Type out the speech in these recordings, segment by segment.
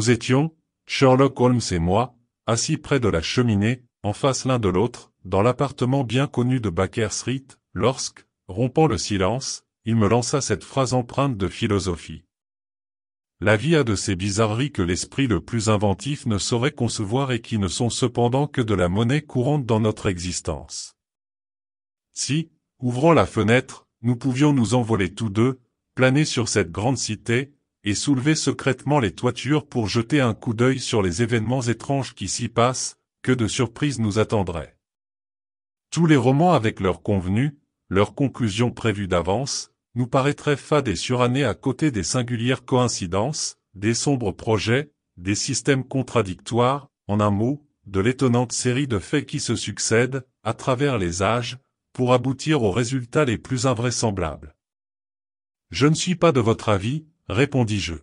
Nous étions, Sherlock Holmes et moi, assis près de la cheminée, en face l'un de l'autre, dans l'appartement bien connu de Baker Street, lorsque, rompant le silence, il me lança cette phrase empreinte de philosophie. La vie a de ces bizarreries que l'esprit le plus inventif ne saurait concevoir et qui ne sont cependant que de la monnaie courante dans notre existence. Si, ouvrant la fenêtre, nous pouvions nous envoler tous deux, planer sur cette grande cité, et soulever secrètement les toitures pour jeter un coup d'œil sur les événements étranges qui s'y passent, que de surprises nous attendraient. Tous les romans avec leurs convenus, leurs conclusions prévues d'avance, nous paraîtraient fades et surannées à côté des singulières coïncidences, des sombres projets, des systèmes contradictoires, en un mot, de l'étonnante série de faits qui se succèdent, à travers les âges, pour aboutir aux résultats les plus invraisemblables. Je ne suis pas de votre avis, répondis-je.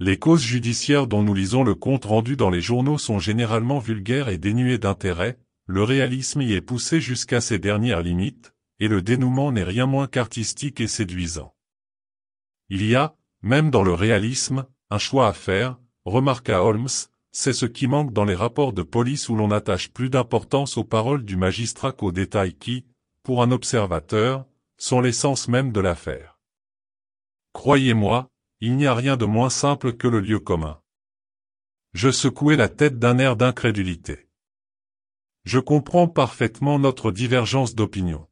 Les causes judiciaires dont nous lisons le compte rendu dans les journaux sont généralement vulgaires et dénuées d'intérêt, le réalisme y est poussé jusqu'à ses dernières limites, et le dénouement n'est rien moins qu'artistique et séduisant. Il y a, même dans le réalisme, un choix à faire, remarqua Holmes, c'est ce qui manque dans les rapports de police où l'on attache plus d'importance aux paroles du magistrat qu'aux détails qui, pour un observateur, sont l'essence même de l'affaire. Croyez-moi, il n'y a rien de moins simple que le lieu commun. Je secouai la tête d'un air d'incrédulité. Je comprends parfaitement notre divergence d'opinion.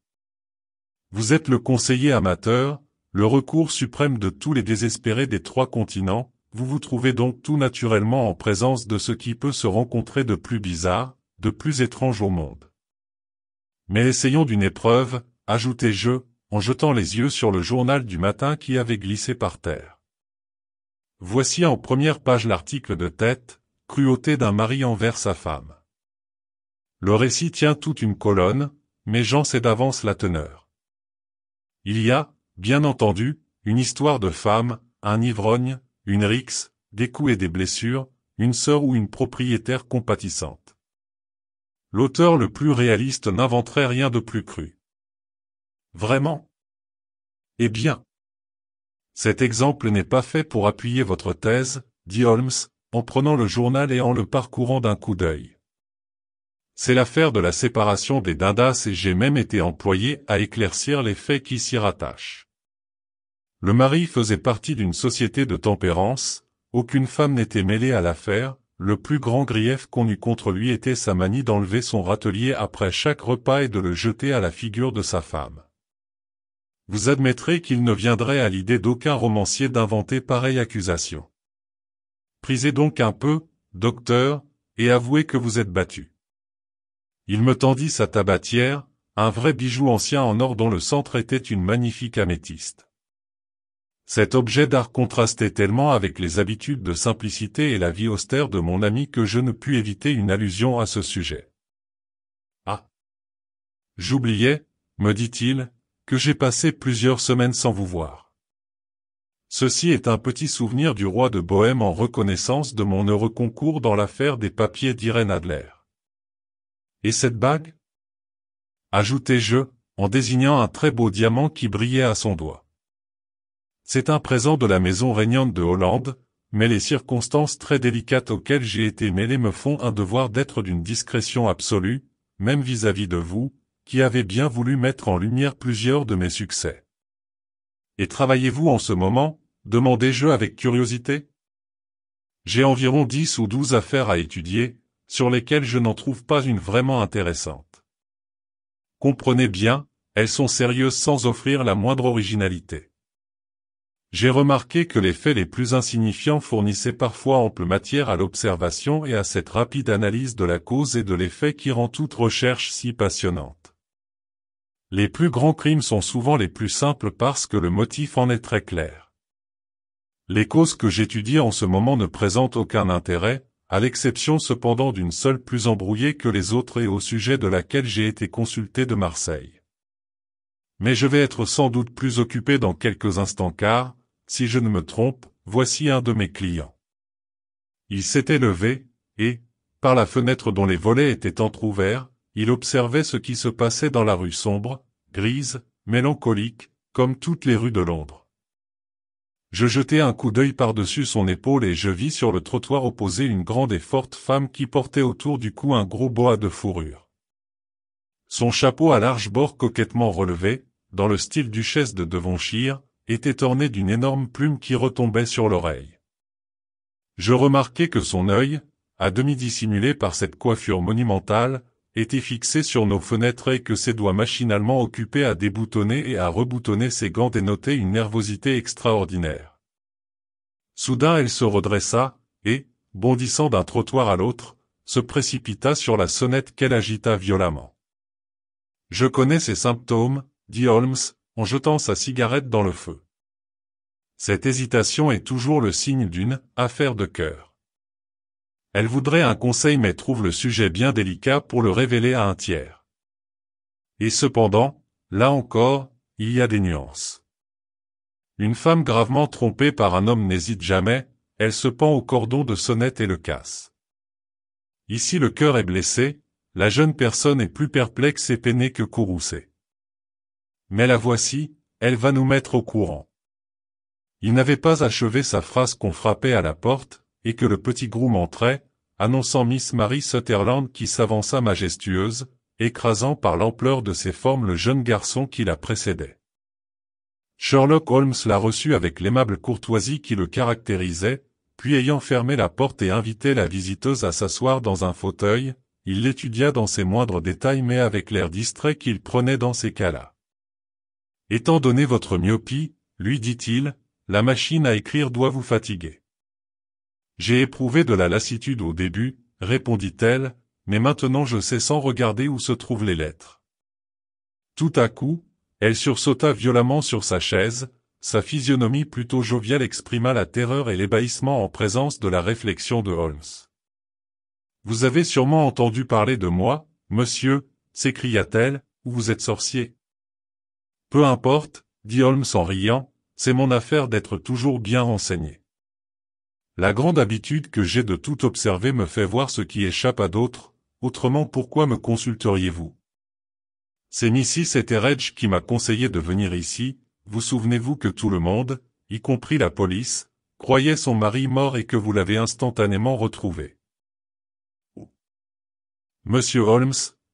Vous êtes le conseiller amateur, le recours suprême de tous les désespérés des trois continents, vous vous trouvez donc tout naturellement en présence de ce qui peut se rencontrer de plus bizarre, de plus étrange au monde. Mais essayons d'une épreuve, ajoutai-je, en jetant les yeux sur le journal du matin qui avait glissé par terre. Voici en première page l'article de tête, Cruauté d'un mari envers sa femme. Le récit tient toute une colonne, mais j'en sais d'avance la teneur. Il y a, bien entendu, une histoire de femme, un ivrogne, une rixe, des coups et des blessures, une sœur ou une propriétaire compatissante. L'auteur le plus réaliste n'inventerait rien de plus cru. Vraiment Eh bien. Cet exemple n'est pas fait pour appuyer votre thèse, dit Holmes, en prenant le journal et en le parcourant d'un coup d'œil. C'est l'affaire de la séparation des dindas et j'ai même été employé à éclaircir les faits qui s'y rattachent. Le mari faisait partie d'une société de tempérance, aucune femme n'était mêlée à l'affaire, le plus grand grief qu'on eût contre lui était sa manie d'enlever son râtelier après chaque repas et de le jeter à la figure de sa femme vous admettrez qu'il ne viendrait à l'idée d'aucun romancier d'inventer pareille accusation. Prisez donc un peu, docteur, et avouez que vous êtes battu. Il me tendit sa tabatière, un vrai bijou ancien en or dont le centre était une magnifique améthyste. Cet objet d'art contrastait tellement avec les habitudes de simplicité et la vie austère de mon ami que je ne pus éviter une allusion à ce sujet. Ah J'oubliais, me dit-il, que j'ai passé plusieurs semaines sans vous voir. Ceci est un petit souvenir du roi de Bohême en reconnaissance de mon heureux concours dans l'affaire des papiers d'Irène Adler. Et cette bague Ajoutai-je, en désignant un très beau diamant qui brillait à son doigt. C'est un présent de la maison régnante de Hollande, mais les circonstances très délicates auxquelles j'ai été mêlé me font un devoir d'être d'une discrétion absolue, même vis à -vis de vous, qui avait bien voulu mettre en lumière plusieurs de mes succès. Et travaillez-vous en ce moment demandai-je avec curiosité. J'ai environ dix ou douze affaires à étudier, sur lesquelles je n'en trouve pas une vraiment intéressante. Comprenez bien, elles sont sérieuses sans offrir la moindre originalité. J'ai remarqué que les faits les plus insignifiants fournissaient parfois ample matière à l'observation et à cette rapide analyse de la cause et de l'effet qui rend toute recherche si passionnante. Les plus grands crimes sont souvent les plus simples parce que le motif en est très clair. Les causes que j'étudie en ce moment ne présentent aucun intérêt, à l'exception cependant d'une seule plus embrouillée que les autres et au sujet de laquelle j'ai été consulté de Marseille. Mais je vais être sans doute plus occupé dans quelques instants car, si je ne me trompe, voici un de mes clients. Il s'était levé, et, par la fenêtre dont les volets étaient entr'ouverts, il observait ce qui se passait dans la rue sombre, grise, mélancolique, comme toutes les rues de Londres. Je jetai un coup d'œil par-dessus son épaule et je vis sur le trottoir opposé une grande et forte femme qui portait autour du cou un gros bois de fourrure. Son chapeau à large bord coquettement relevé, dans le style duchesse de Devonshire, était orné d'une énorme plume qui retombait sur l'oreille. Je remarquai que son œil, à demi dissimulé par cette coiffure monumentale, était fixé sur nos fenêtres et que ses doigts machinalement occupés à déboutonner et à reboutonner ses gants dénotaient une nervosité extraordinaire. Soudain elle se redressa, et, bondissant d'un trottoir à l'autre, se précipita sur la sonnette qu'elle agita violemment. Je connais ces symptômes, dit Holmes, en jetant sa cigarette dans le feu. Cette hésitation est toujours le signe d'une affaire de cœur. Elle voudrait un conseil mais trouve le sujet bien délicat pour le révéler à un tiers. Et cependant, là encore, il y a des nuances. Une femme gravement trompée par un homme n'hésite jamais, elle se pend au cordon de sonnette et le casse. Ici le cœur est blessé, la jeune personne est plus perplexe et peinée que courroucée. Mais la voici, elle va nous mettre au courant. Il n'avait pas achevé sa phrase qu'on frappait à la porte, et que le petit groupe entrait, annonçant Miss Mary Sutherland qui s'avança majestueuse, écrasant par l'ampleur de ses formes le jeune garçon qui la précédait. Sherlock Holmes la reçut avec l'aimable courtoisie qui le caractérisait, puis ayant fermé la porte et invité la visiteuse à s'asseoir dans un fauteuil, il l'étudia dans ses moindres détails mais avec l'air distrait qu'il prenait dans ces cas-là. Étant donné votre myopie, lui dit-il, la machine à écrire doit vous fatiguer. J'ai éprouvé de la lassitude au début, répondit-elle, mais maintenant je sais sans regarder où se trouvent les lettres. Tout à coup, elle sursauta violemment sur sa chaise, sa physionomie plutôt joviale exprima la terreur et l'ébahissement en présence de la réflexion de Holmes. Vous avez sûrement entendu parler de moi, monsieur, s'écria-t-elle, ou vous êtes sorcier. Peu importe, dit Holmes en riant, c'est mon affaire d'être toujours bien renseigné. La grande habitude que j'ai de tout observer me fait voir ce qui échappe à d'autres, autrement pourquoi me consulteriez-vous C'est Mrs. Etheredge qui m'a conseillé de venir ici, vous souvenez-vous que tout le monde, y compris la police, croyait son mari mort et que vous l'avez instantanément retrouvé. Monsieur Holmes,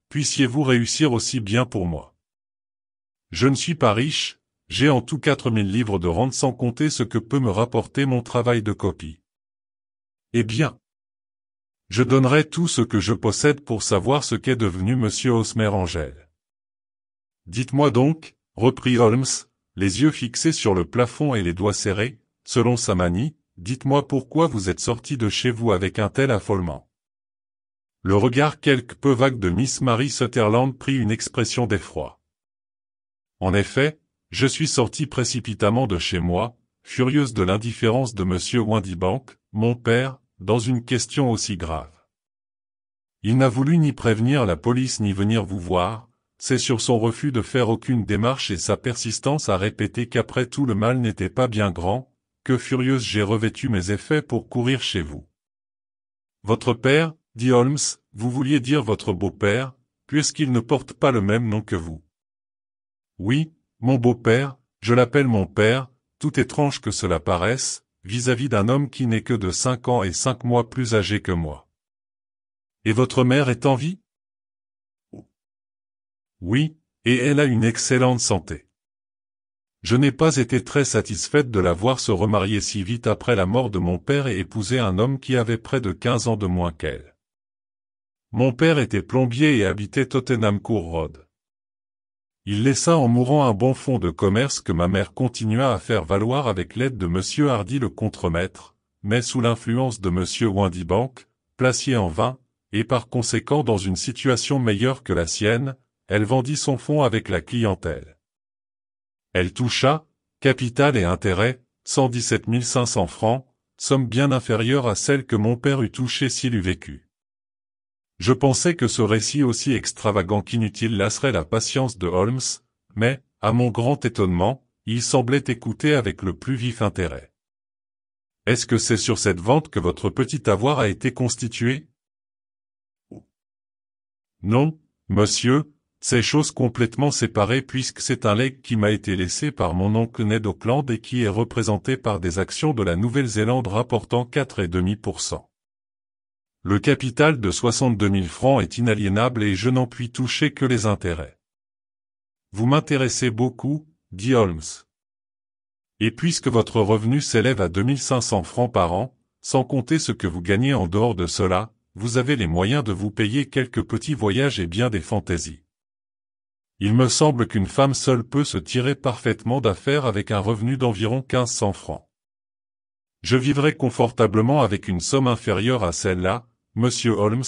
puissiez-vous réussir aussi bien pour moi Je ne suis pas riche, j'ai en tout 4000 livres de rente sans compter ce que peut me rapporter mon travail de copie. Eh bien. Je donnerai tout ce que je possède pour savoir ce qu'est devenu M. Osmer Angel. Dites-moi donc, reprit Holmes, les yeux fixés sur le plafond et les doigts serrés, selon sa manie, dites-moi pourquoi vous êtes sorti de chez vous avec un tel affolement. Le regard quelque peu vague de Miss Mary Sutherland prit une expression d'effroi. En effet, je suis sorti précipitamment de chez moi, furieuse de l'indifférence de M. Windibank, mon père, dans une question aussi grave. Il n'a voulu ni prévenir la police ni venir vous voir, c'est sur son refus de faire aucune démarche et sa persistance à répéter qu'après tout le mal n'était pas bien grand, que furieuse j'ai revêtu mes effets pour courir chez vous. Votre père, dit Holmes, vous vouliez dire votre beau-père, puisqu'il ne porte pas le même nom que vous. Oui, mon beau-père, je l'appelle mon père, tout étrange que cela paraisse, vis-à-vis d'un homme qui n'est que de cinq ans et cinq mois plus âgé que moi. Et votre mère est en vie Oui, et elle a une excellente santé. Je n'ai pas été très satisfaite de la voir se remarier si vite après la mort de mon père et épouser un homme qui avait près de quinze ans de moins qu'elle. Mon père était plombier et habitait Tottenham Court Road. Il laissa en mourant un bon fonds de commerce que ma mère continua à faire valoir avec l'aide de M. Hardy le contremaître, mais sous l'influence de M. Bank, placé en vain, et par conséquent dans une situation meilleure que la sienne, elle vendit son fonds avec la clientèle. Elle toucha, capital et intérêts, 117 500 francs, somme bien inférieure à celle que mon père eût touchée s'il eût vécu. Je pensais que ce récit aussi extravagant qu'inutile lasserait la patience de Holmes, mais, à mon grand étonnement, il semblait écouter avec le plus vif intérêt. Est-ce que c'est sur cette vente que votre petit avoir a été constitué Non, monsieur, c'est chose complètement séparée puisque c'est un leg qui m'a été laissé par mon oncle Ned Auckland et qui est représenté par des actions de la Nouvelle-Zélande rapportant 4,5%. Le capital de 62 000 francs est inaliénable et je n'en puis toucher que les intérêts. Vous m'intéressez beaucoup, dit Holmes. Et puisque votre revenu s'élève à 2500 francs par an, sans compter ce que vous gagnez en dehors de cela, vous avez les moyens de vous payer quelques petits voyages et bien des fantaisies. Il me semble qu'une femme seule peut se tirer parfaitement d'affaires avec un revenu d'environ 1500 francs. Je vivrai confortablement avec une somme inférieure à celle-là, Monsieur Holmes,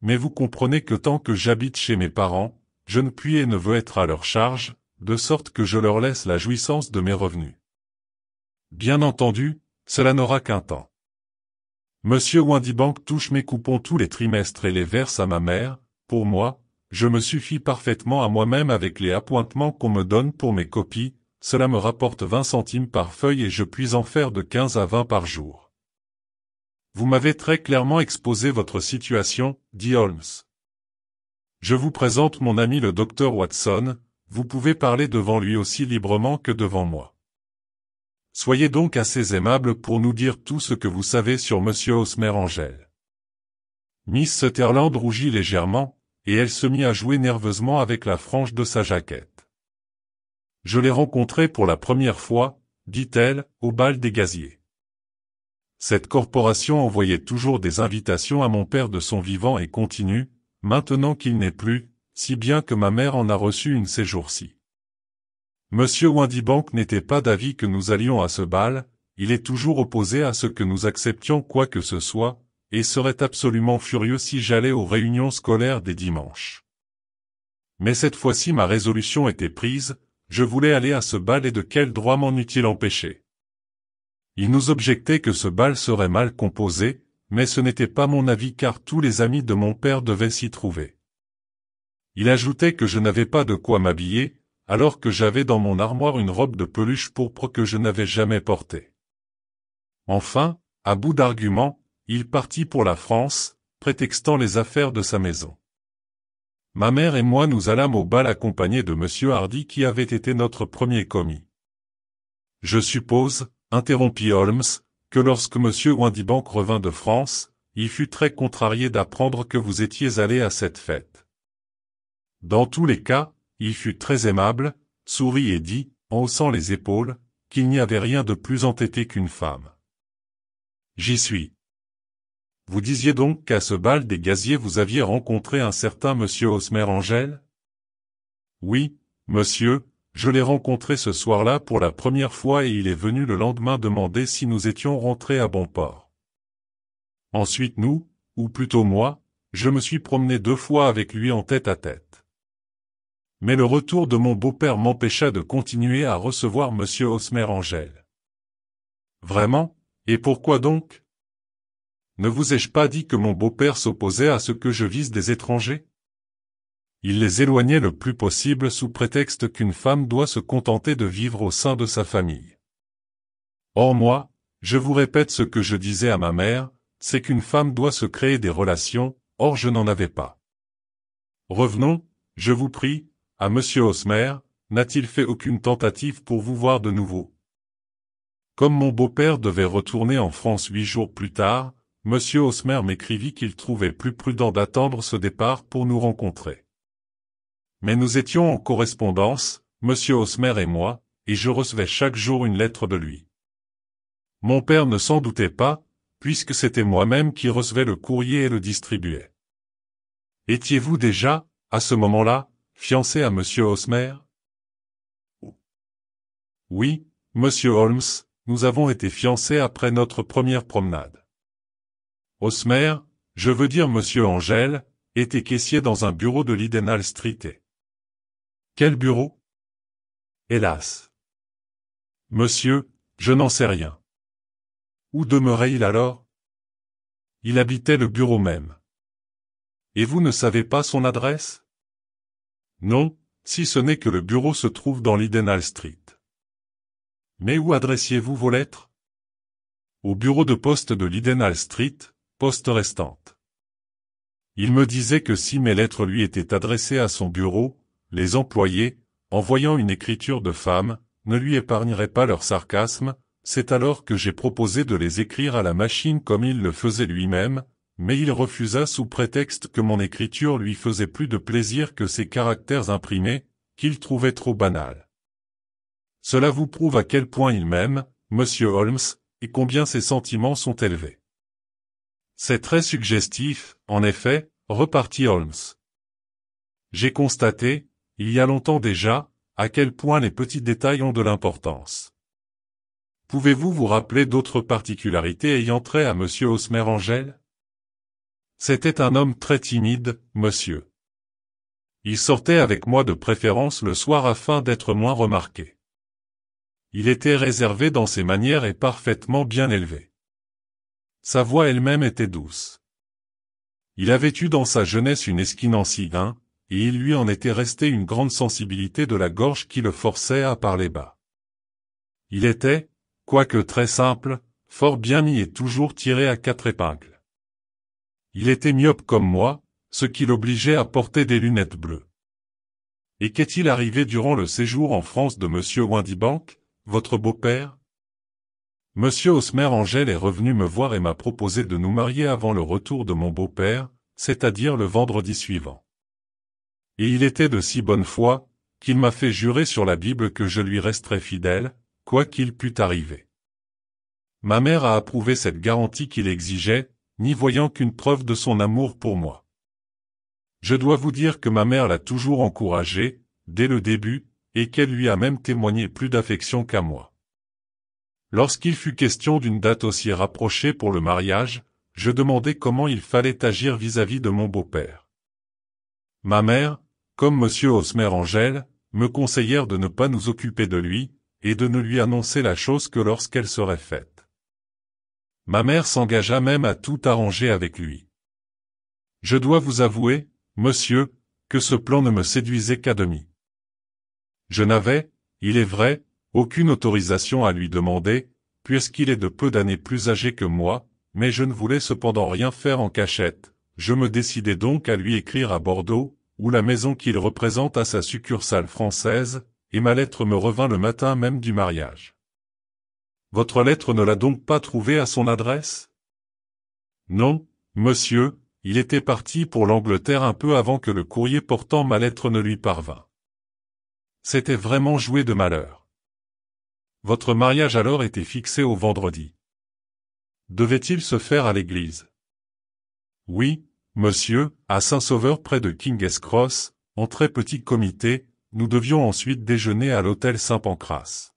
mais vous comprenez que tant que j'habite chez mes parents, je ne puis et ne veux être à leur charge, de sorte que je leur laisse la jouissance de mes revenus. Bien entendu, cela n'aura qu'un temps. Monsieur Windybank touche mes coupons tous les trimestres et les verse à ma mère, pour moi, je me suffis parfaitement à moi-même avec les appointements qu'on me donne pour mes copies, cela me rapporte 20 centimes par feuille et je puis en faire de 15 à 20 par jour. Vous m'avez très clairement exposé votre situation, dit Holmes. Je vous présente mon ami le docteur Watson, vous pouvez parler devant lui aussi librement que devant moi. Soyez donc assez aimable pour nous dire tout ce que vous savez sur Monsieur Osmer Angel. Miss Sutherland rougit légèrement, et elle se mit à jouer nerveusement avec la frange de sa jaquette. Je l'ai rencontré pour la première fois, dit-elle, au bal des gaziers. Cette corporation envoyait toujours des invitations à mon père de son vivant et continue, maintenant qu'il n'est plus, si bien que ma mère en a reçu une ces jours-ci. Monsieur Windybank n'était pas d'avis que nous allions à ce bal, il est toujours opposé à ce que nous acceptions quoi que ce soit, et serait absolument furieux si j'allais aux réunions scolaires des dimanches. Mais cette fois-ci ma résolution était prise, je voulais aller à ce bal et de quel droit m'en eût-il empêché il nous objectait que ce bal serait mal composé, mais ce n'était pas mon avis car tous les amis de mon père devaient s'y trouver. Il ajoutait que je n'avais pas de quoi m'habiller, alors que j'avais dans mon armoire une robe de peluche pourpre que je n'avais jamais portée. Enfin, à bout d'arguments, il partit pour la France, prétextant les affaires de sa maison. Ma mère et moi nous allâmes au bal accompagnés de M. Hardy qui avait été notre premier commis. Je suppose, interrompit Holmes, que lorsque M. Windibank revint de France, il fut très contrarié d'apprendre que vous étiez allé à cette fête. Dans tous les cas, il fut très aimable, sourit et dit, en haussant les épaules, qu'il n'y avait rien de plus entêté qu'une femme. J'y suis. Vous disiez donc qu'à ce bal des gaziers vous aviez rencontré un certain monsieur Osmer Angel Oui, monsieur, je l'ai rencontré ce soir-là pour la première fois et il est venu le lendemain demander si nous étions rentrés à bon port. Ensuite nous, ou plutôt moi, je me suis promené deux fois avec lui en tête à tête. Mais le retour de mon beau-père m'empêcha de continuer à recevoir M. Osmer « Vraiment Et pourquoi donc Ne vous ai-je pas dit que mon beau-père s'opposait à ce que je vise des étrangers il les éloignait le plus possible sous prétexte qu'une femme doit se contenter de vivre au sein de sa famille. Or moi, je vous répète ce que je disais à ma mère, c'est qu'une femme doit se créer des relations, or je n'en avais pas. Revenons, je vous prie, à M. Osmer, n'a-t-il fait aucune tentative pour vous voir de nouveau Comme mon beau-père devait retourner en France huit jours plus tard, M. Osmer m'écrivit qu'il trouvait plus prudent d'attendre ce départ pour nous rencontrer. Mais nous étions en correspondance, monsieur Hosmer et moi, et je recevais chaque jour une lettre de lui. Mon père ne s'en doutait pas, puisque c'était moi-même qui recevais le courrier et le distribuais. Étiez-vous déjà, à ce moment-là, fiancé à monsieur Hosmer Oui, monsieur Holmes, nous avons été fiancés après notre première promenade. Osmer, je veux dire monsieur Angèle, était caissier dans un bureau de l'Idenal Street. Quel bureau Hélas. Monsieur, je n'en sais rien. Où demeurait-il alors Il habitait le bureau même. Et vous ne savez pas son adresse Non, si ce n'est que le bureau se trouve dans l'Idenal Street. Mais où adressiez-vous vos lettres Au bureau de poste de l'Idenal Street, poste restante. Il me disait que si mes lettres lui étaient adressées à son bureau, les employés, en voyant une écriture de femme, ne lui épargneraient pas leur sarcasme, c'est alors que j'ai proposé de les écrire à la machine comme il le faisait lui-même, mais il refusa sous prétexte que mon écriture lui faisait plus de plaisir que ses caractères imprimés, qu'il trouvait trop banal. Cela vous prouve à quel point il m'aime, monsieur Holmes, et combien ses sentiments sont élevés. C'est très suggestif, en effet, repartit Holmes. J'ai constaté, il y a longtemps déjà, à quel point les petits détails ont de l'importance. Pouvez-vous vous rappeler d'autres particularités ayant trait à M. Osmer Angel C'était un homme très timide, monsieur. Il sortait avec moi de préférence le soir afin d'être moins remarqué. Il était réservé dans ses manières et parfaitement bien élevé. Sa voix elle-même était douce. Il avait eu dans sa jeunesse une esquinancie d'un, hein, et il lui en était resté une grande sensibilité de la gorge qui le forçait à parler bas. Il était, quoique très simple, fort bien mis et toujours tiré à quatre épingles. Il était myope comme moi, ce qui l'obligeait à porter des lunettes bleues. Et qu'est-il arrivé durant le séjour en France de Monsieur Windibank, votre beau-père Monsieur Osmer angèle est revenu me voir et m'a proposé de nous marier avant le retour de mon beau-père, c'est-à-dire le vendredi suivant. Et il était de si bonne foi, qu'il m'a fait jurer sur la Bible que je lui resterais fidèle, quoi qu'il pût arriver. Ma mère a approuvé cette garantie qu'il exigeait, n'y voyant qu'une preuve de son amour pour moi. Je dois vous dire que ma mère l'a toujours encouragé, dès le début, et qu'elle lui a même témoigné plus d'affection qu'à moi. Lorsqu'il fut question d'une date aussi rapprochée pour le mariage, je demandais comment il fallait agir vis à -vis de mon beau-père. Ma mère, comme M. Osmer angèle me conseillèrent de ne pas nous occuper de lui, et de ne lui annoncer la chose que lorsqu'elle serait faite. Ma mère s'engagea même à tout arranger avec lui. Je dois vous avouer, monsieur, que ce plan ne me séduisait qu'à demi. Je n'avais, il est vrai, aucune autorisation à lui demander, puisqu'il est de peu d'années plus âgé que moi, mais je ne voulais cependant rien faire en cachette. Je me décidai donc à lui écrire à Bordeaux, ou la maison qu'il représente à sa succursale française, et ma lettre me revint le matin même du mariage. Votre lettre ne l'a donc pas trouvée à son adresse Non, monsieur, il était parti pour l'Angleterre un peu avant que le courrier portant ma lettre ne lui parvint. C'était vraiment joué de malheur. Votre mariage alors était fixé au vendredi. Devait-il se faire à l'église Oui, Monsieur, à Saint-Sauveur près de King's Cross, en très petit comité, nous devions ensuite déjeuner à l'hôtel Saint-Pancras.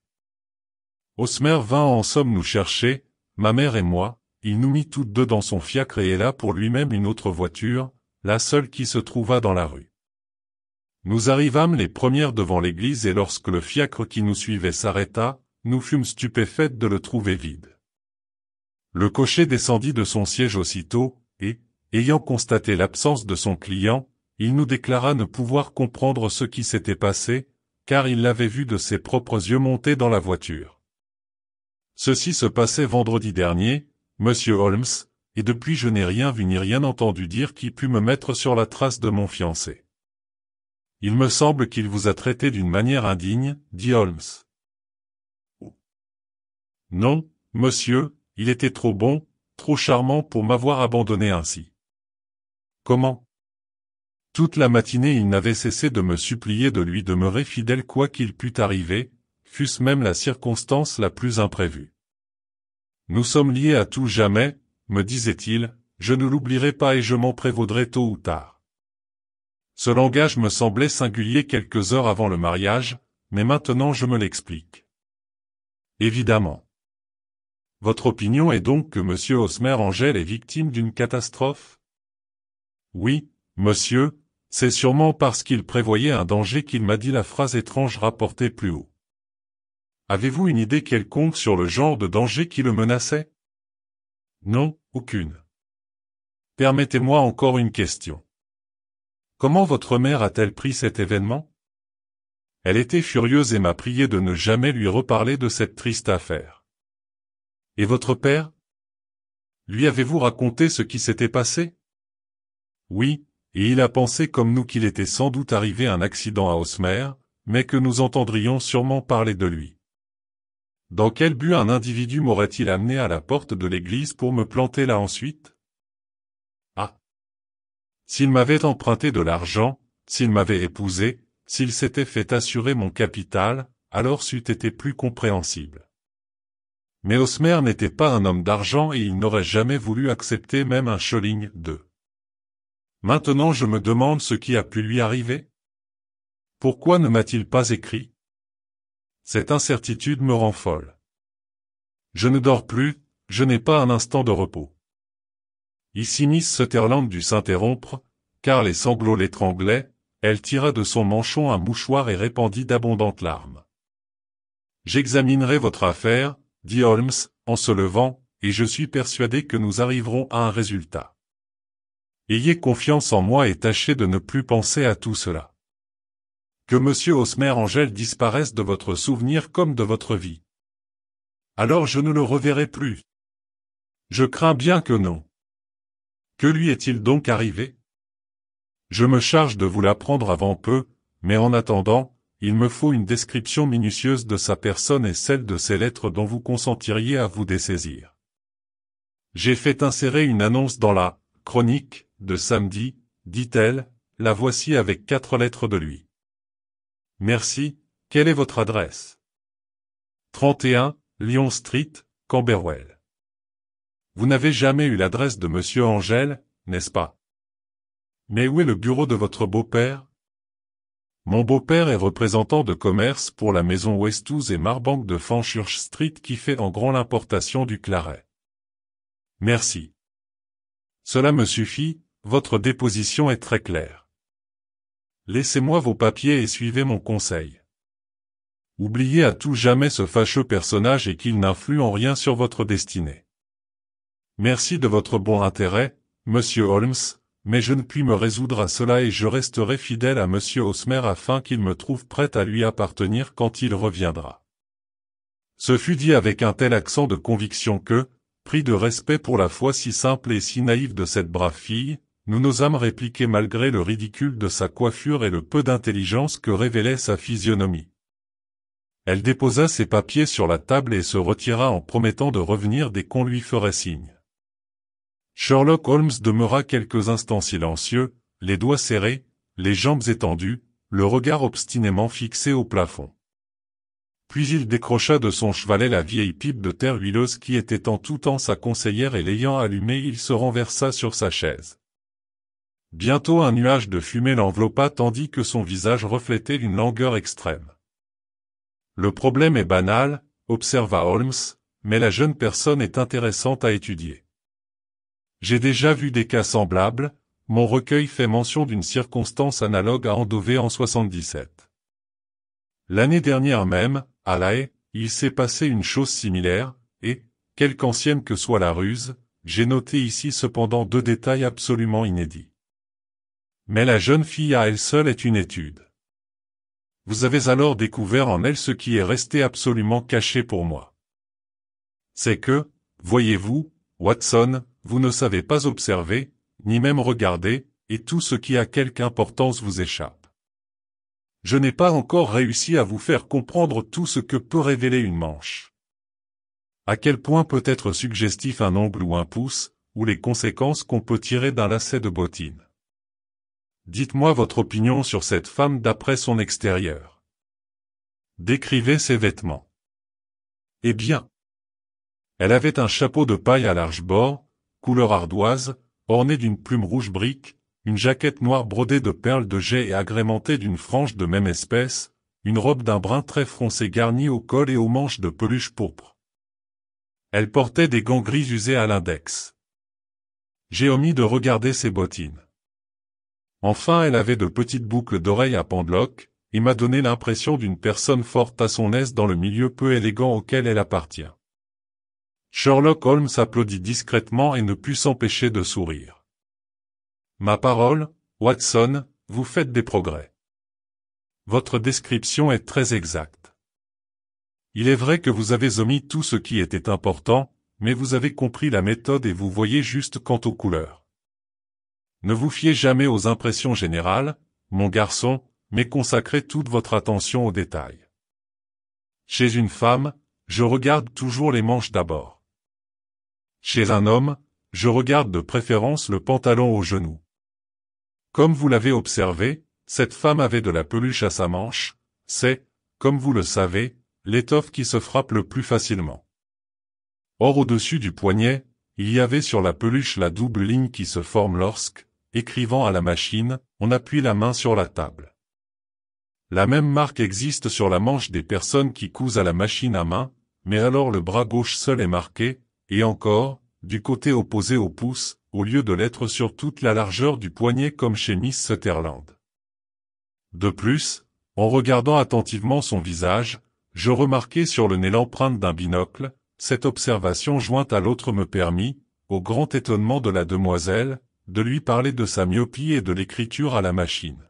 Osmer vint en somme nous chercher, ma mère et moi, il nous mit toutes deux dans son fiacre et héla pour lui-même une autre voiture, la seule qui se trouva dans la rue. Nous arrivâmes les premières devant l'église et lorsque le fiacre qui nous suivait s'arrêta, nous fûmes stupéfaites de le trouver vide. Le cocher descendit de son siège aussitôt, et, Ayant constaté l'absence de son client, il nous déclara ne pouvoir comprendre ce qui s'était passé, car il l'avait vu de ses propres yeux monter dans la voiture. Ceci se passait vendredi dernier, monsieur Holmes, et depuis je n'ai rien vu ni rien entendu dire qui pût me mettre sur la trace de mon fiancé. Il me semble qu'il vous a traité d'une manière indigne, dit Holmes. Non, monsieur, il était trop bon, trop charmant pour m'avoir abandonné ainsi. Comment Toute la matinée il n'avait cessé de me supplier de lui demeurer fidèle quoi qu'il pût arriver, fût-ce même la circonstance la plus imprévue. Nous sommes liés à tout jamais, me disait-il, je ne l'oublierai pas et je m'en prévaudrai tôt ou tard. Ce langage me semblait singulier quelques heures avant le mariage, mais maintenant je me l'explique. Évidemment. Votre opinion est donc que M. Osmer Angèle est victime d'une catastrophe oui, monsieur, c'est sûrement parce qu'il prévoyait un danger qu'il m'a dit la phrase étrange rapportée plus haut. Avez-vous une idée quelconque sur le genre de danger qui le menaçait Non, aucune. Permettez-moi encore une question. Comment votre mère a-t-elle pris cet événement Elle était furieuse et m'a prié de ne jamais lui reparler de cette triste affaire. Et votre père Lui avez-vous raconté ce qui s'était passé oui, et il a pensé comme nous qu'il était sans doute arrivé un accident à Osmer, mais que nous entendrions sûrement parler de lui. Dans quel but un individu m'aurait-il amené à la porte de l'église pour me planter là ensuite Ah S'il m'avait emprunté de l'argent, s'il m'avait épousé, s'il s'était fait assurer mon capital, alors c'eût été plus compréhensible. Mais Osmer n'était pas un homme d'argent et il n'aurait jamais voulu accepter même un shilling d'eux. Maintenant je me demande ce qui a pu lui arriver. Pourquoi ne m'a-t-il pas écrit Cette incertitude me rend folle. Je ne dors plus, je n'ai pas un instant de repos. Ici Miss Sutherland dut s'interrompre, car les sanglots l'étranglaient, elle tira de son manchon un mouchoir et répandit d'abondantes larmes. J'examinerai votre affaire, dit Holmes, en se levant, et je suis persuadé que nous arriverons à un résultat. Ayez confiance en moi et tâchez de ne plus penser à tout cela. Que M. Osmer Angel disparaisse de votre souvenir comme de votre vie. Alors je ne le reverrai plus. Je crains bien que non. Que lui est-il donc arrivé Je me charge de vous l'apprendre avant peu, mais en attendant, il me faut une description minutieuse de sa personne et celle de ses lettres dont vous consentiriez à vous dessaisir. J'ai fait insérer une annonce dans la « chronique » de samedi, dit-elle, la voici avec quatre lettres de lui. Merci, quelle est votre adresse 31, Lyon Street, Camberwell. Vous n'avez jamais eu l'adresse de M. Angèle, n'est-ce pas Mais où est le bureau de votre beau-père Mon beau-père est représentant de commerce pour la maison Westhouse et Marbank de Fanchurch Street qui fait en grand l'importation du claret. Merci. Cela me suffit, votre déposition est très claire. Laissez-moi vos papiers et suivez mon conseil. Oubliez à tout jamais ce fâcheux personnage et qu'il n'influe en rien sur votre destinée. Merci de votre bon intérêt, monsieur Holmes, mais je ne puis me résoudre à cela et je resterai fidèle à monsieur Osmer afin qu'il me trouve prête à lui appartenir quand il reviendra. Ce fut dit avec un tel accent de conviction que, pris de respect pour la foi si simple et si naïve de cette brave fille, nous n'osâmes répliquer malgré le ridicule de sa coiffure et le peu d'intelligence que révélait sa physionomie. Elle déposa ses papiers sur la table et se retira en promettant de revenir dès qu'on lui ferait signe. Sherlock Holmes demeura quelques instants silencieux, les doigts serrés, les jambes étendues, le regard obstinément fixé au plafond. Puis il décrocha de son chevalet la vieille pipe de terre huileuse qui était en tout temps sa conseillère et l'ayant allumée il se renversa sur sa chaise. Bientôt un nuage de fumée l'enveloppa tandis que son visage reflétait une langueur extrême. Le problème est banal, observa Holmes, mais la jeune personne est intéressante à étudier. J'ai déjà vu des cas semblables, mon recueil fait mention d'une circonstance analogue à Andover en 77. L'année dernière même, à La Haye, il s'est passé une chose similaire, et, quelque ancienne que soit la ruse, j'ai noté ici cependant deux détails absolument inédits. Mais la jeune fille à elle seule est une étude. Vous avez alors découvert en elle ce qui est resté absolument caché pour moi. C'est que, voyez-vous, Watson, vous ne savez pas observer, ni même regarder, et tout ce qui a quelque importance vous échappe. Je n'ai pas encore réussi à vous faire comprendre tout ce que peut révéler une manche. À quel point peut être suggestif un ongle ou un pouce, ou les conséquences qu'on peut tirer d'un lacet de bottine. Dites-moi votre opinion sur cette femme d'après son extérieur. Décrivez ses vêtements. Eh bien. Elle avait un chapeau de paille à large bord, couleur ardoise, orné d'une plume rouge brique, une jaquette noire brodée de perles de jet et agrémentée d'une frange de même espèce, une robe d'un brun très froncé garnie au col et aux manches de peluche pourpre. Elle portait des gants gris usés à l'index. J'ai omis de regarder ses bottines. Enfin elle avait de petites boucles d'oreilles à pendeloques, et m'a donné l'impression d'une personne forte à son aise dans le milieu peu élégant auquel elle appartient. Sherlock Holmes applaudit discrètement et ne put s'empêcher de sourire. Ma parole, Watson, vous faites des progrès. Votre description est très exacte. Il est vrai que vous avez omis tout ce qui était important, mais vous avez compris la méthode et vous voyez juste quant aux couleurs. Ne vous fiez jamais aux impressions générales, mon garçon, mais consacrez toute votre attention aux détails. Chez une femme, je regarde toujours les manches d'abord. Chez un homme, je regarde de préférence le pantalon au genou. Comme vous l'avez observé, cette femme avait de la peluche à sa manche, c'est, comme vous le savez, l'étoffe qui se frappe le plus facilement. Or au-dessus du poignet, il y avait sur la peluche la double ligne qui se forme lorsque, écrivant à la machine, on appuie la main sur la table. La même marque existe sur la manche des personnes qui cousent à la machine à main, mais alors le bras gauche seul est marqué, et encore, du côté opposé au pouce, au lieu de l'être sur toute la largeur du poignet comme chez Miss Sutherland. De plus, en regardant attentivement son visage, je remarquai sur le nez l'empreinte d'un binocle, cette observation jointe à l'autre me permit, au grand étonnement de la demoiselle, de lui parler de sa myopie et de l'écriture à la machine.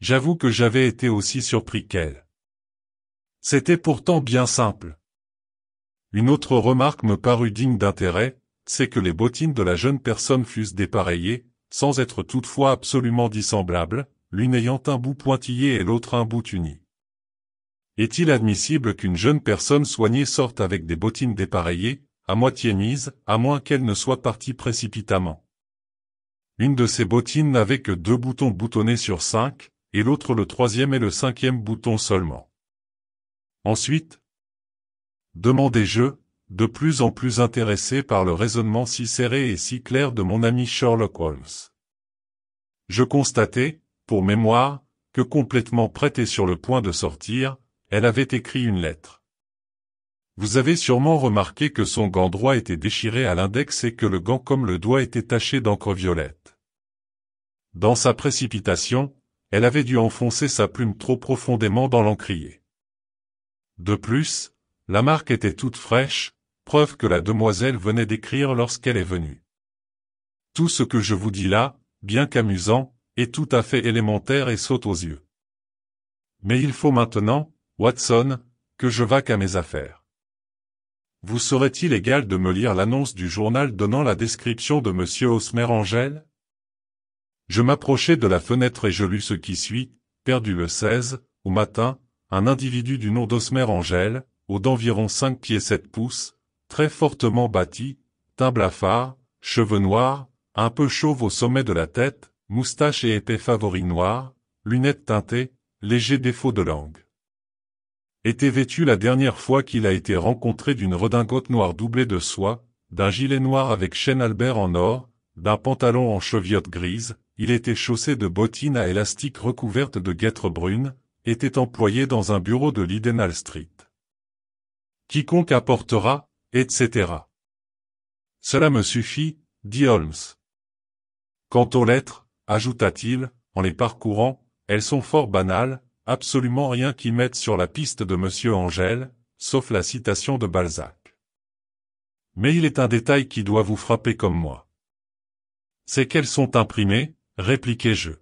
J'avoue que j'avais été aussi surpris qu'elle. C'était pourtant bien simple. Une autre remarque me parut digne d'intérêt, c'est que les bottines de la jeune personne fussent dépareillées, sans être toutefois absolument dissemblables, l'une ayant un bout pointillé et l'autre un bout uni. Est-il admissible qu'une jeune personne soignée sorte avec des bottines dépareillées, à moitié mises, à moins qu'elle ne soit partie précipitamment une de ces bottines n'avait que deux boutons boutonnés sur cinq, et l'autre le troisième et le cinquième bouton seulement. Ensuite, demandai je de plus en plus intéressé par le raisonnement si serré et si clair de mon ami Sherlock Holmes. Je constatai, pour mémoire, que complètement prête et sur le point de sortir, elle avait écrit une lettre. Vous avez sûrement remarqué que son gant droit était déchiré à l'index et que le gant comme le doigt était taché d'encre violette. Dans sa précipitation, elle avait dû enfoncer sa plume trop profondément dans l'encrier. De plus, la marque était toute fraîche, preuve que la demoiselle venait d'écrire lorsqu'elle est venue. Tout ce que je vous dis là, bien qu'amusant, est tout à fait élémentaire et saute aux yeux. Mais il faut maintenant, Watson, que je vaque à mes affaires. Vous serait-il égal de me lire l'annonce du journal donnant la description de M. Osmer Angel Je m'approchai de la fenêtre et je lus ce qui suit, perdu le 16, au matin, un individu du nom d'Osmer Angel, haut d'environ 5 pieds 7 pouces, très fortement bâti, teint blafard, cheveux noirs, un peu chauve au sommet de la tête, moustache et épais favoris noirs, lunettes teintées, léger défaut de langue était vêtu la dernière fois qu'il a été rencontré d'une redingote noire doublée de soie, d'un gilet noir avec chaîne Albert en or, d'un pantalon en cheviote grise, il était chaussé de bottines à élastique recouvertes de guêtres brunes, était employé dans un bureau de l'Idenal Street. Quiconque apportera, etc. Cela me suffit, dit Holmes. Quant aux lettres, ajouta-t-il, en les parcourant, elles sont fort banales, absolument rien qui mette sur la piste de M. Angèle, sauf la citation de Balzac. Mais il est un détail qui doit vous frapper comme moi. C'est qu'elles sont imprimées, répliquai-je.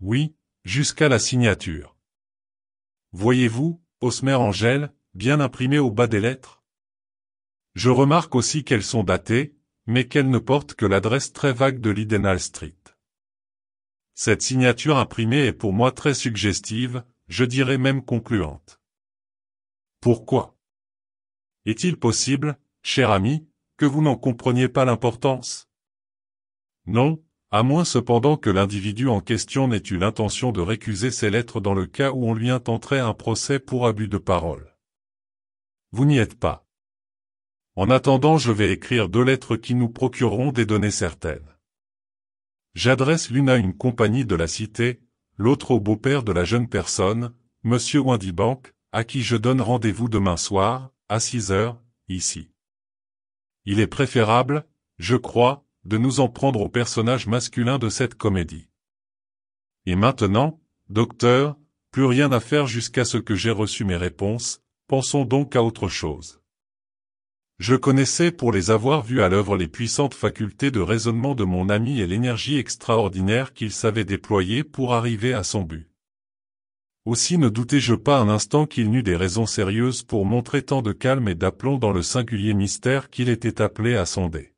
Oui, jusqu'à la signature. Voyez-vous, Osmer Angèle, bien imprimées au bas des lettres Je remarque aussi qu'elles sont datées, mais qu'elles ne portent que l'adresse très vague de l'Idenal Street. Cette signature imprimée est pour moi très suggestive, je dirais même concluante. Pourquoi Est-il possible, cher ami, que vous n'en compreniez pas l'importance Non, à moins cependant que l'individu en question n'ait eu l'intention de récuser ces lettres dans le cas où on lui intenterait un procès pour abus de parole. Vous n'y êtes pas. En attendant, je vais écrire deux lettres qui nous procureront des données certaines. J'adresse l'une à une compagnie de la cité, l'autre au beau-père de la jeune personne, Monsieur Wendibank, à qui je donne rendez-vous demain soir, à 6 heures, ici. Il est préférable, je crois, de nous en prendre au personnage masculin de cette comédie. Et maintenant, docteur, plus rien à faire jusqu'à ce que j'ai reçu mes réponses, pensons donc à autre chose. Je connaissais pour les avoir vus à l'œuvre les puissantes facultés de raisonnement de mon ami et l'énergie extraordinaire qu'il savait déployer pour arriver à son but. Aussi ne doutais-je pas un instant qu'il n'eût des raisons sérieuses pour montrer tant de calme et d'aplomb dans le singulier mystère qu'il était appelé à sonder.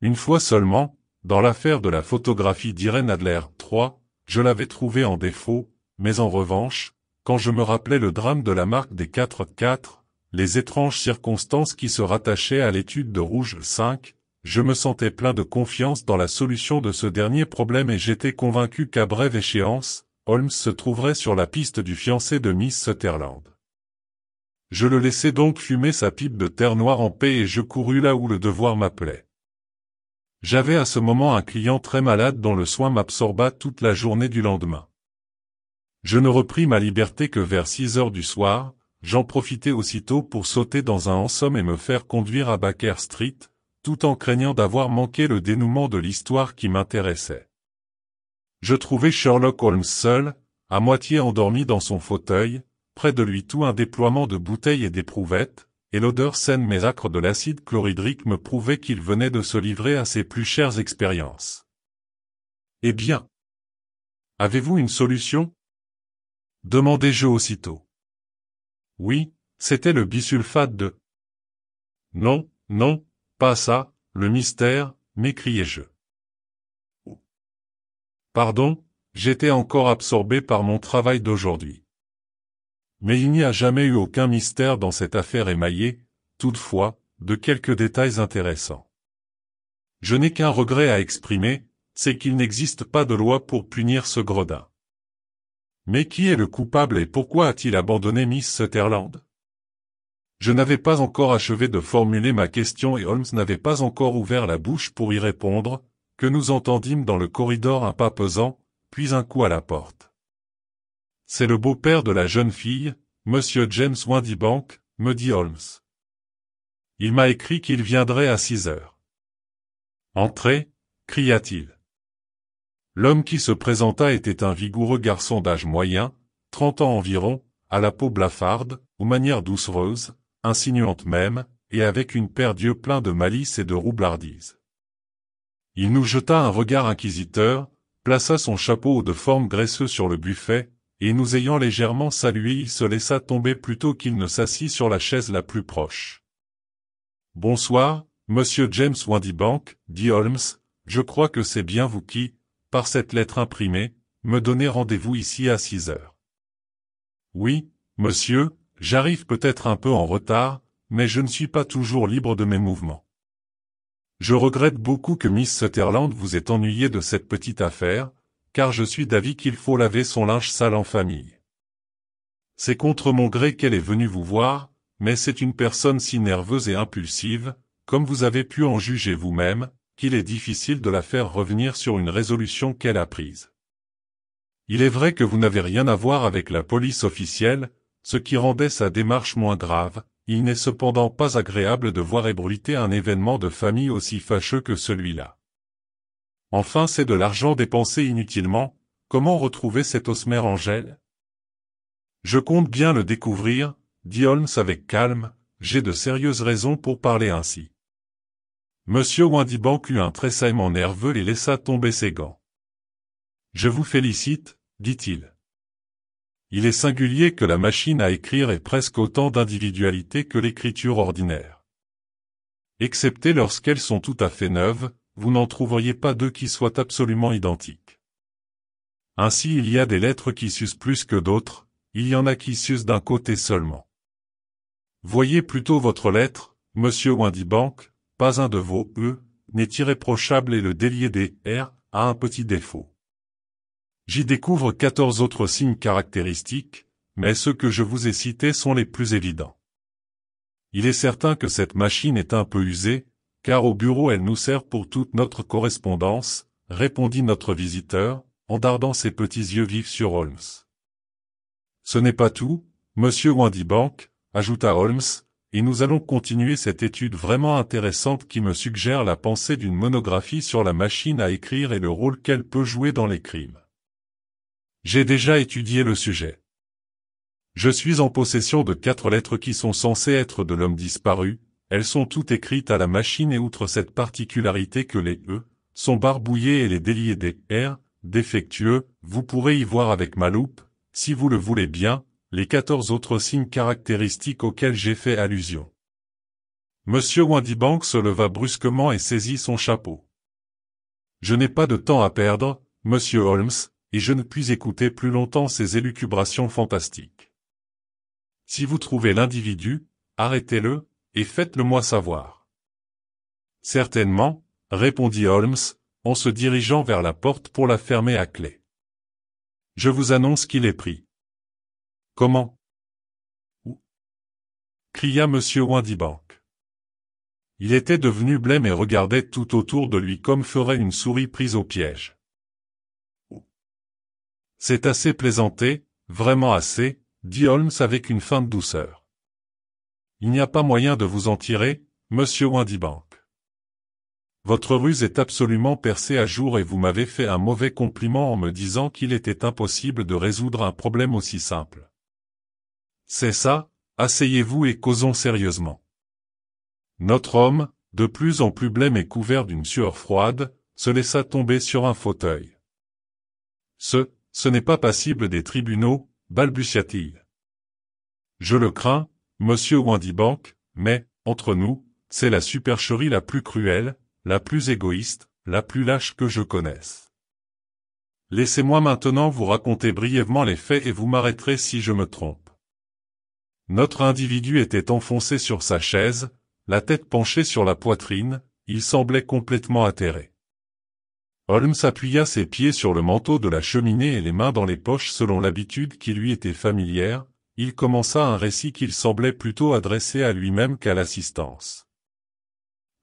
Une fois seulement, dans l'affaire de la photographie d'Irène Adler III, je l'avais trouvé en défaut, mais en revanche, quand je me rappelais le drame de la marque des 4-4, les étranges circonstances qui se rattachaient à l'étude de Rouge 5, je me sentais plein de confiance dans la solution de ce dernier problème et j'étais convaincu qu'à brève échéance, Holmes se trouverait sur la piste du fiancé de Miss Sutherland. Je le laissai donc fumer sa pipe de terre noire en paix et je courus là où le devoir m'appelait. J'avais à ce moment un client très malade dont le soin m'absorba toute la journée du lendemain. Je ne repris ma liberté que vers six heures du soir, J'en profitai aussitôt pour sauter dans un ensomme et me faire conduire à Baker Street, tout en craignant d'avoir manqué le dénouement de l'histoire qui m'intéressait. Je trouvai Sherlock Holmes seul, à moitié endormi dans son fauteuil, près de lui tout un déploiement de bouteilles et d'éprouvettes, et l'odeur saine mais acre de l'acide chlorhydrique me prouvait qu'il venait de se livrer à ses plus chères expériences. Eh bien Avez-vous une solution demandai-je aussitôt. Oui, c'était le bisulfate de. Non, non, pas ça, le mystère, m'écriai-je. Pardon, j'étais encore absorbé par mon travail d'aujourd'hui. Mais il n'y a jamais eu aucun mystère dans cette affaire émaillée, toutefois, de quelques détails intéressants. Je n'ai qu'un regret à exprimer, c'est qu'il n'existe pas de loi pour punir ce gredin. Mais qui est le coupable et pourquoi a-t-il abandonné Miss Sutherland Je n'avais pas encore achevé de formuler ma question et Holmes n'avait pas encore ouvert la bouche pour y répondre, que nous entendîmes dans le corridor un pas pesant, puis un coup à la porte. C'est le beau-père de la jeune fille, Monsieur James Windybank, me dit Holmes. Il m'a écrit qu'il viendrait à six heures. Entrez, cria-t-il. L'homme qui se présenta était un vigoureux garçon d'âge moyen, trente ans environ, à la peau blafarde, aux manières doucereuses, insinuantes même, et avec une paire d'yeux pleins de malice et de roublardise. Il nous jeta un regard inquisiteur, plaça son chapeau de forme graisseux sur le buffet, et nous ayant légèrement salué il se laissa tomber plutôt qu'il ne s'assit sur la chaise la plus proche. « Bonsoir, monsieur James Windybank, dit Holmes, je crois que c'est bien vous qui, par cette lettre imprimée, me donner rendez-vous ici à 6 heures. Oui, monsieur, j'arrive peut-être un peu en retard, mais je ne suis pas toujours libre de mes mouvements. Je regrette beaucoup que Miss Sutherland vous ait ennuyé de cette petite affaire, car je suis d'avis qu'il faut laver son linge sale en famille. C'est contre mon gré qu'elle est venue vous voir, mais c'est une personne si nerveuse et impulsive, comme vous avez pu en juger vous-même, qu'il est difficile de la faire revenir sur une résolution qu'elle a prise. Il est vrai que vous n'avez rien à voir avec la police officielle, ce qui rendait sa démarche moins grave, il n'est cependant pas agréable de voir ébruiter un événement de famille aussi fâcheux que celui-là. Enfin c'est de l'argent dépensé inutilement, comment retrouver cet Osmer Angèle Je compte bien le découvrir, dit Holmes avec calme, j'ai de sérieuses raisons pour parler ainsi. Monsieur Windibank eut un tressaillement nerveux et laissa tomber ses gants. Je vous félicite, dit-il. Il est singulier que la machine à écrire ait presque autant d'individualité que l'écriture ordinaire. Excepté lorsqu'elles sont tout à fait neuves, vous n'en trouveriez pas deux qui soient absolument identiques. Ainsi il y a des lettres qui s'usent plus que d'autres, il y en a qui s'usent d'un côté seulement. Voyez plutôt votre lettre, monsieur Windibank, pas un de vos E, n'est irréprochable et le délier des R a un petit défaut. J'y découvre quatorze autres signes caractéristiques, mais ceux que je vous ai cités sont les plus évidents. Il est certain que cette machine est un peu usée, car au bureau elle nous sert pour toute notre correspondance, répondit notre visiteur, en dardant ses petits yeux vifs sur Holmes. Ce n'est pas tout, monsieur Wendibank, ajouta Holmes, et nous allons continuer cette étude vraiment intéressante qui me suggère la pensée d'une monographie sur la machine à écrire et le rôle qu'elle peut jouer dans les crimes. J'ai déjà étudié le sujet. Je suis en possession de quatre lettres qui sont censées être de l'homme disparu, elles sont toutes écrites à la machine et outre cette particularité que les E sont barbouillés et les déliés des R défectueux, vous pourrez y voir avec ma loupe, si vous le voulez bien, les 14 autres signes caractéristiques auxquels j'ai fait allusion. Monsieur Wandibank se leva brusquement et saisit son chapeau. Je n'ai pas de temps à perdre, monsieur Holmes, et je ne puis écouter plus longtemps ces élucubrations fantastiques. Si vous trouvez l'individu, arrêtez-le, et faites-le-moi savoir. Certainement, répondit Holmes, en se dirigeant vers la porte pour la fermer à clé. Je vous annonce qu'il est pris. Comment cria Monsieur Windibank. Il était devenu blême et regardait tout autour de lui comme ferait une souris prise au piège. C'est assez plaisanté, vraiment assez, dit Holmes avec une fin de douceur. Il n'y a pas moyen de vous en tirer, monsieur Windibank. Votre ruse est absolument percée à jour et vous m'avez fait un mauvais compliment en me disant qu'il était impossible de résoudre un problème aussi simple. C'est ça, asseyez-vous et causons sérieusement. Notre homme, de plus en plus blême et couvert d'une sueur froide, se laissa tomber sur un fauteuil. Ce, ce n'est pas passible des tribunaux, balbutia-t-il. Je le crains, monsieur Wandibank, mais, entre nous, c'est la supercherie la plus cruelle, la plus égoïste, la plus lâche que je connaisse. Laissez-moi maintenant vous raconter brièvement les faits et vous m'arrêterez si je me trompe. Notre individu était enfoncé sur sa chaise, la tête penchée sur la poitrine, il semblait complètement atterré. Holmes appuya ses pieds sur le manteau de la cheminée et les mains dans les poches selon l'habitude qui lui était familière, il commença un récit qu'il semblait plutôt adressé à lui-même qu'à l'assistance.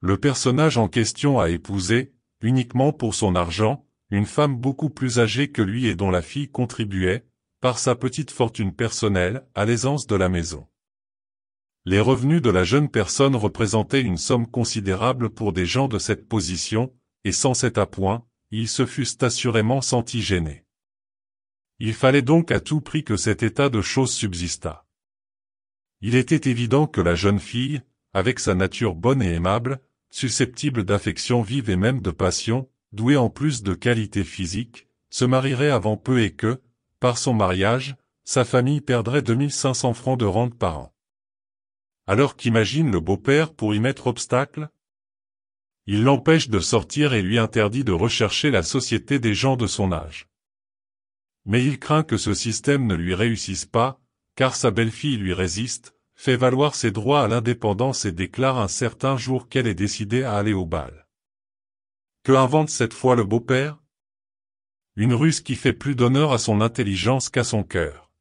Le personnage en question a épousé, uniquement pour son argent, une femme beaucoup plus âgée que lui et dont la fille contribuait, par sa petite fortune personnelle, à l'aisance de la maison. Les revenus de la jeune personne représentaient une somme considérable pour des gens de cette position, et sans cet appoint, ils se fussent assurément sentis gênés. Il fallait donc à tout prix que cet état de choses subsistât. Il était évident que la jeune fille, avec sa nature bonne et aimable, susceptible d'affection vive et même de passion, douée en plus de qualités physiques, se marierait avant peu et que, par son mariage, sa famille perdrait 2500 francs de rente par an. Alors qu'imagine le beau-père pour y mettre obstacle Il l'empêche de sortir et lui interdit de rechercher la société des gens de son âge. Mais il craint que ce système ne lui réussisse pas, car sa belle-fille lui résiste, fait valoir ses droits à l'indépendance et déclare un certain jour qu'elle est décidée à aller au bal. Que invente cette fois le beau-père une ruse qui fait plus d'honneur à son intelligence qu'à son cœur.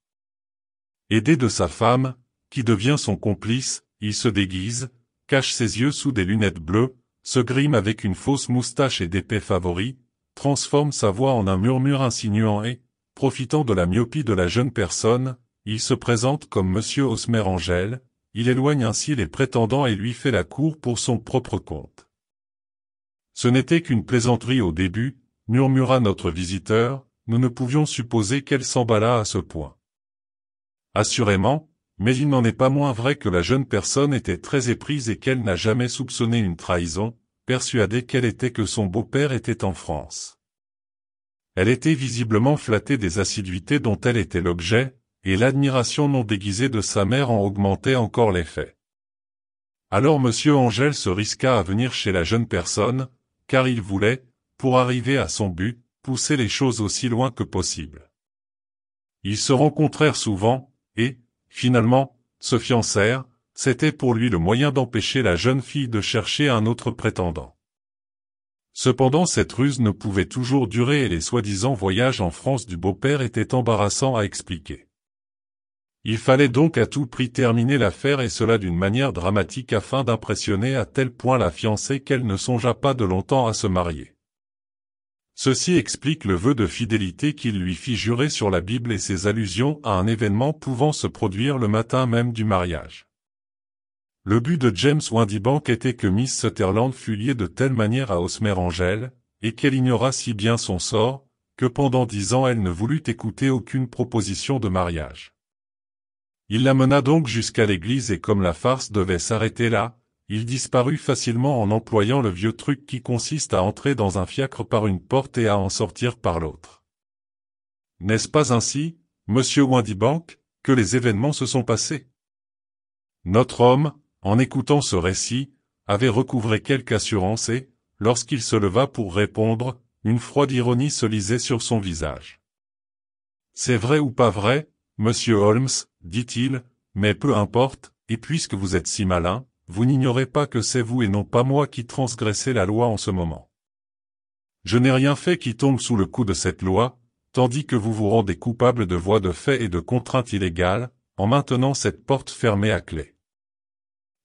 Aidé de sa femme, qui devient son complice, il se déguise, cache ses yeux sous des lunettes bleues, se grime avec une fausse moustache et d'épais favoris, transforme sa voix en un murmure insinuant et, profitant de la myopie de la jeune personne, il se présente comme Monsieur Osmer Angel, il éloigne ainsi les prétendants et lui fait la cour pour son propre compte. Ce n'était qu'une plaisanterie au début, murmura notre visiteur, nous ne pouvions supposer qu'elle s'emballât à ce point. Assurément, mais il n'en est pas moins vrai que la jeune personne était très éprise et qu'elle n'a jamais soupçonné une trahison, persuadée qu'elle était que son beau-père était en France. Elle était visiblement flattée des assiduités dont elle était l'objet, et l'admiration non déguisée de sa mère en augmentait encore l'effet. Alors M. Angèle se risqua à venir chez la jeune personne, car il voulait, pour arriver à son but, pousser les choses aussi loin que possible. Ils se rencontrèrent souvent, et, finalement, se fiancèrent, c'était pour lui le moyen d'empêcher la jeune fille de chercher un autre prétendant. Cependant cette ruse ne pouvait toujours durer et les soi-disant voyages en France du beau-père étaient embarrassants à expliquer. Il fallait donc à tout prix terminer l'affaire et cela d'une manière dramatique afin d'impressionner à tel point la fiancée qu'elle ne songea pas de longtemps à se marier. Ceci explique le vœu de fidélité qu'il lui fit jurer sur la Bible et ses allusions à un événement pouvant se produire le matin même du mariage. Le but de James Windybank était que Miss Sutherland fût liée de telle manière à Osmer Angel, et qu'elle ignora si bien son sort, que pendant dix ans elle ne voulut écouter aucune proposition de mariage. Il la mena donc jusqu'à l'église et comme la farce devait s'arrêter là, il disparut facilement en employant le vieux truc qui consiste à entrer dans un fiacre par une porte et à en sortir par l'autre. N'est-ce pas ainsi, monsieur Windibank, que les événements se sont passés Notre homme, en écoutant ce récit, avait recouvré quelque assurance et, lorsqu'il se leva pour répondre, une froide ironie se lisait sur son visage. C'est vrai ou pas vrai, monsieur Holmes, dit-il, mais peu importe, et puisque vous êtes si malin, vous n'ignorez pas que c'est vous et non pas moi qui transgressez la loi en ce moment. Je n'ai rien fait qui tombe sous le coup de cette loi, tandis que vous vous rendez coupable de voies de fait et de contraintes illégales, en maintenant cette porte fermée à clé.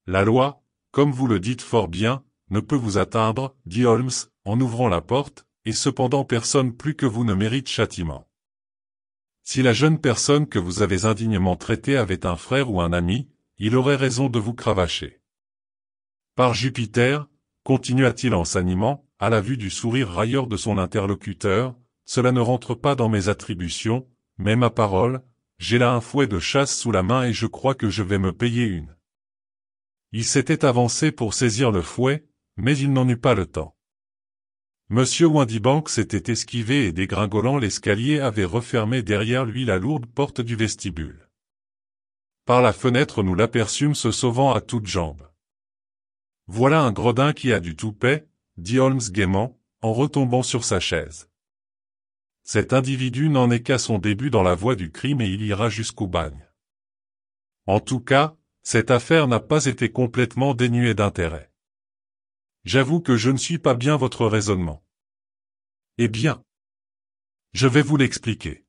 La loi, comme vous le dites fort bien, ne peut vous atteindre, dit Holmes, en ouvrant la porte, et cependant personne plus que vous ne mérite châtiment. Si la jeune personne que vous avez indignement traitée avait un frère ou un ami, il aurait raison de vous cravacher. Par Jupiter, continua-t-il en s'animant, à la vue du sourire railleur de son interlocuteur, cela ne rentre pas dans mes attributions, mais ma parole, j'ai là un fouet de chasse sous la main et je crois que je vais me payer une. Il s'était avancé pour saisir le fouet, mais il n'en eut pas le temps. Monsieur Windibank s'était esquivé et dégringolant l'escalier avait refermé derrière lui la lourde porte du vestibule. Par la fenêtre nous l'aperçûmes se sauvant à toutes jambes. Voilà un gredin qui a du toupet, dit Holmes gaiement, en retombant sur sa chaise. Cet individu n'en est qu'à son début dans la voie du crime et il ira jusqu'au bagne. En tout cas, cette affaire n'a pas été complètement dénuée d'intérêt. J'avoue que je ne suis pas bien votre raisonnement. Eh bien. Je vais vous l'expliquer.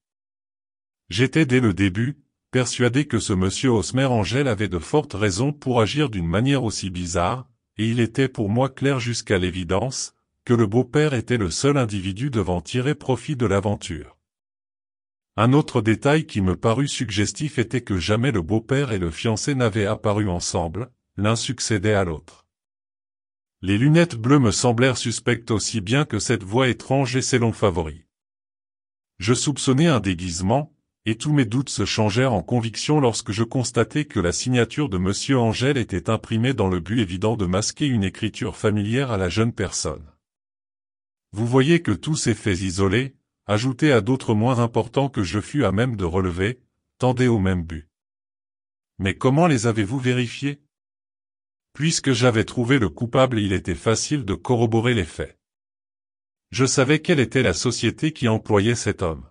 J'étais dès le début, persuadé que ce monsieur Osmer Angel avait de fortes raisons pour agir d'une manière aussi bizarre, et il était pour moi clair jusqu'à l'évidence, que le beau-père était le seul individu devant tirer profit de l'aventure. Un autre détail qui me parut suggestif était que jamais le beau-père et le fiancé n'avaient apparu ensemble, l'un succédait à l'autre. Les lunettes bleues me semblèrent suspectes aussi bien que cette voix étrange et ses longs favoris. Je soupçonnais un déguisement, et tous mes doutes se changèrent en conviction lorsque je constatai que la signature de M. Angèle était imprimée dans le but évident de masquer une écriture familière à la jeune personne. Vous voyez que tous ces faits isolés, ajoutés à d'autres moins importants que je fus à même de relever, tendaient au même but. Mais comment les avez-vous vérifiés Puisque j'avais trouvé le coupable, il était facile de corroborer les faits. Je savais quelle était la société qui employait cet homme.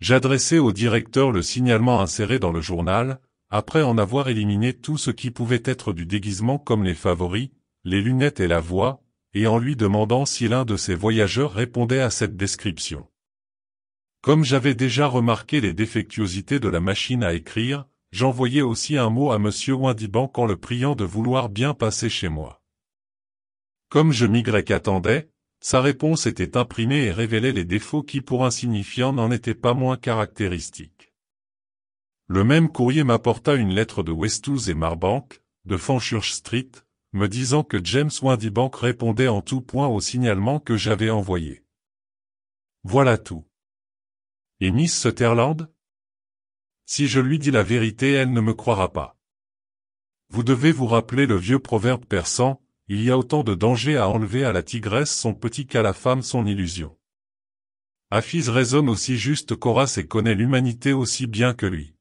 J'adressai au directeur le signalement inséré dans le journal, après en avoir éliminé tout ce qui pouvait être du déguisement comme les favoris, les lunettes et la voix, et en lui demandant si l'un de ses voyageurs répondait à cette description. Comme j'avais déjà remarqué les défectuosités de la machine à écrire, j'envoyai aussi un mot à M. Windibank en le priant de vouloir bien passer chez moi. Comme je migrais attendais, sa réponse était imprimée et révélait les défauts qui pour insignifiants n'en étaient pas moins caractéristiques. Le même courrier m'apporta une lettre de Westhouse et Marbank, de Fanchurch Street, me disant que James Windibank répondait en tout point au signalement que j'avais envoyé. Voilà tout. Et Miss Sutherland Si je lui dis la vérité, elle ne me croira pas. Vous devez vous rappeler le vieux proverbe persan, il y a autant de dangers à enlever à la tigresse son petit qu'à la femme son illusion. Hafiz raisonne aussi juste qu'Horace et connaît l'humanité aussi bien que lui.